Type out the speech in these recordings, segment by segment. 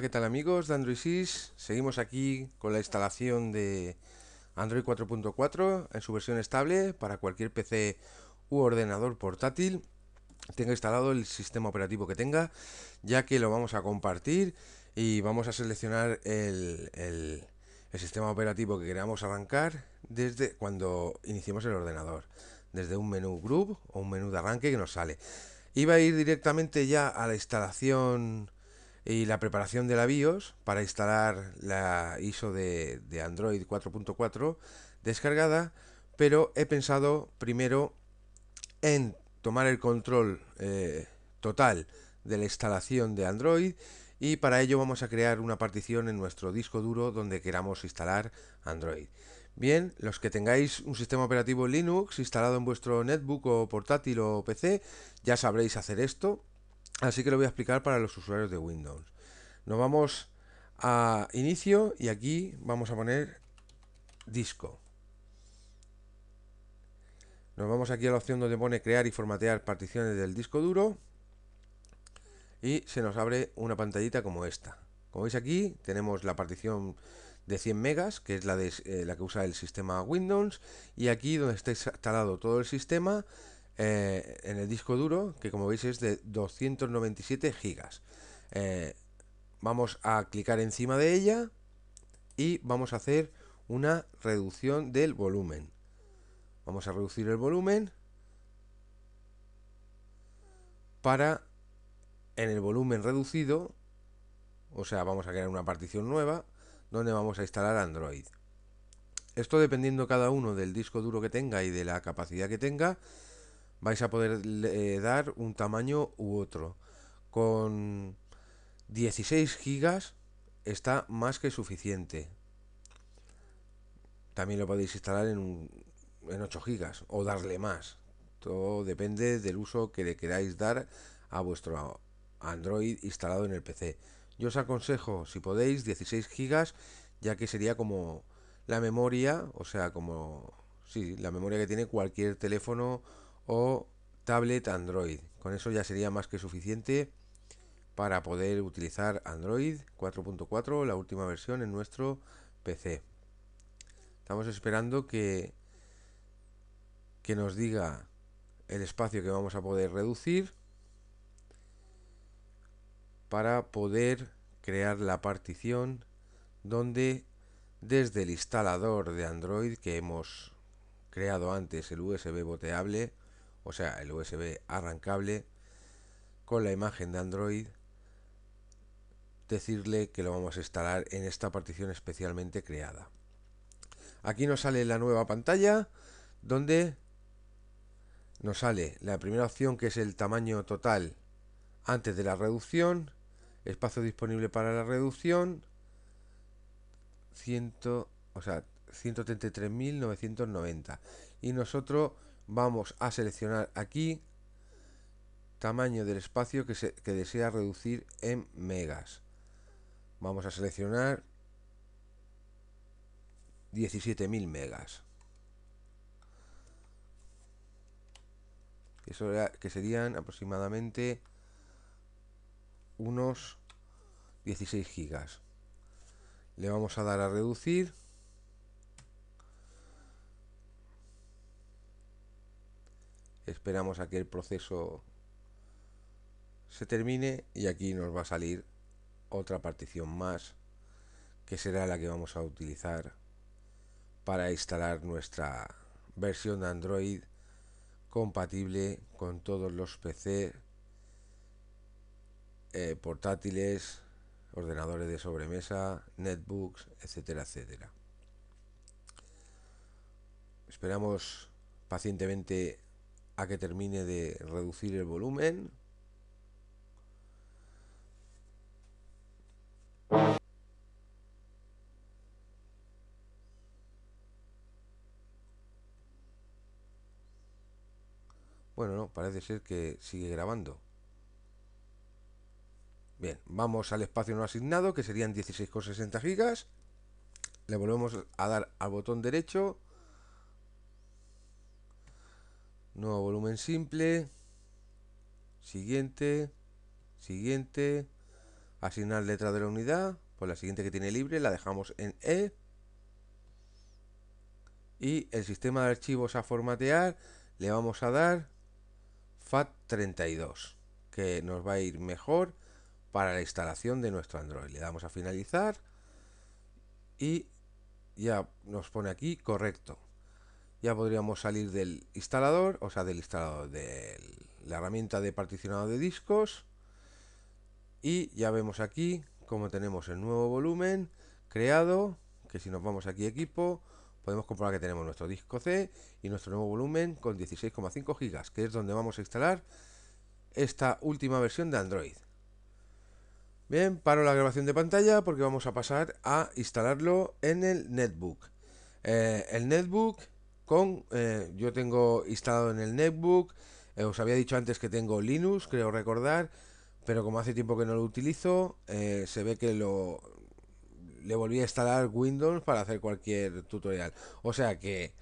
¿qué tal amigos de Android 6? Seguimos aquí con la instalación de Android 4.4 en su versión estable para cualquier PC u ordenador portátil tenga instalado el sistema operativo que tenga, ya que lo vamos a compartir y vamos a seleccionar el, el sistema operativo que queramos arrancar desde cuando iniciemos el ordenador, desde un menú group o un menú de arranque que nos sale. Y va a ir directamente ya a la instalación y la preparación de la BIOS para instalar la ISO de, Android 4.4 descargada, pero he pensado primero en tomar el control eh, total de la instalación de Android y para ello vamos a crear una partición en nuestro disco duro donde queramos instalar Android. Bien, los que tengáis un sistema operativo Linux instalado en vuestro netbook o portátil o PC, ya sabréis hacer esto, Así que lo voy a explicar para los usuarios de Windows. Nos vamos a inicio y aquí vamos a poner disco. Nos vamos aquí a la opción donde pone crear y formatear particiones del disco duro y se nos abre una pantallita como esta. Como veis aquí tenemos la partición de 100 megas, que es la, de, eh, la que usa el sistema Windows, y aquí donde está instalado todo el sistema eh, en el disco duro, que como veis es de 297 gigas. Eh, vamos a clicar encima de ella y vamos a hacer una reducción del volumen. Vamos a reducir el volumen para en el volumen reducido, o sea, vamos a crear una partición nueva donde vamos a instalar Android. Esto dependiendo cada uno del disco duro que tenga y de la capacidad que tenga, vais a poder eh, dar un tamaño u otro. Con 16 gigas está más que suficiente. También lo podéis instalar en, un, 8 gigas o darle más. Todo depende del uso que le queráis dar a vuestro Android instalado en el PC. Yo os aconsejo, si podéis, 16 gigas, ya que sería como la memoria, o sea, como... Sí, la memoria que tiene cualquier teléfono o tablet Android. Con eso ya sería más que suficiente para poder utilizar Android 4.4, la última versión, en nuestro PC. Estamos esperando que, que nos diga el espacio que vamos a poder reducir para poder crear la partición donde desde el instalador de Android que hemos creado antes, el USB boteable, o sea, el USB arrancable, con la imagen de Android, decirle que lo vamos a instalar en esta partición especialmente creada. Aquí nos sale la nueva pantalla, donde nos sale la primera opción que es el tamaño total antes de la reducción, espacio disponible para la reducción, 100, o sea, 133.990. Y nosotros vamos a seleccionar aquí tamaño del espacio que, desea reducir en megas. Vamos a seleccionar 17.000 megas. Eso que serían aproximadamente unos 16 gigas. Le vamos a dar a reducir. esperamos a que el proceso se termine y aquí nos va a salir otra partición más que será la que vamos a utilizar para instalar nuestra versión de Android compatible con todos los PC, eh, portátiles, ordenadores de sobremesa, netbooks, etcétera, etcétera. Esperamos pacientemente a que termine de reducir el volumen. Bueno, no, parece ser que sigue grabando. Bien, vamos al espacio no asignado, que serían 16,60 gigas. Le volvemos a dar al botón derecho Nuevo volumen simple. Siguiente. Siguiente. Asignar letra de la unidad. Pues la siguiente que tiene libre la dejamos en E. Y el sistema de archivos a formatear le vamos a dar FAT32, que nos va a ir mejor para la instalación de nuestro Android. Le damos a finalizar y ya nos pone aquí correcto ya podríamos salir del instalador, o sea, del instalador de la herramienta de particionado de discos. Y ya vemos aquí como tenemos el nuevo volumen creado, que si nos vamos aquí equipo, podemos comprobar que tenemos nuestro disco C y nuestro nuevo volumen con 16,5 gigas, que es donde vamos a instalar esta última versión de Android. Bien, paro la grabación de pantalla porque vamos a pasar a instalarlo en el netbook. Eh, el netbook con, eh, yo tengo instalado en el netbook, eh, os había dicho antes que tengo Linux, creo recordar, pero como hace tiempo que no lo utilizo, eh, se ve que lo le volví a instalar Windows para hacer cualquier tutorial. O sea que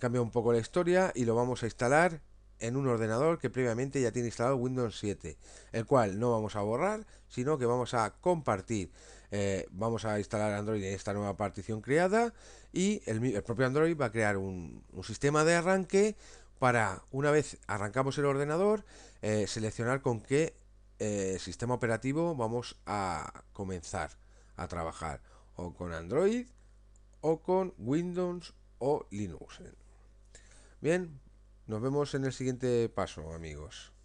cambia un poco la historia y lo vamos a instalar en un ordenador que previamente ya tiene instalado Windows 7, el cual no vamos a borrar, sino que vamos a compartir. Eh, vamos a instalar Android en esta nueva partición creada y el, propio Android va a crear un, sistema de arranque para, una vez arrancamos el ordenador, eh, seleccionar con qué eh, sistema operativo vamos a comenzar a trabajar, o con Android, o con Windows o Linux. Bien, nos vemos en el siguiente paso, amigos.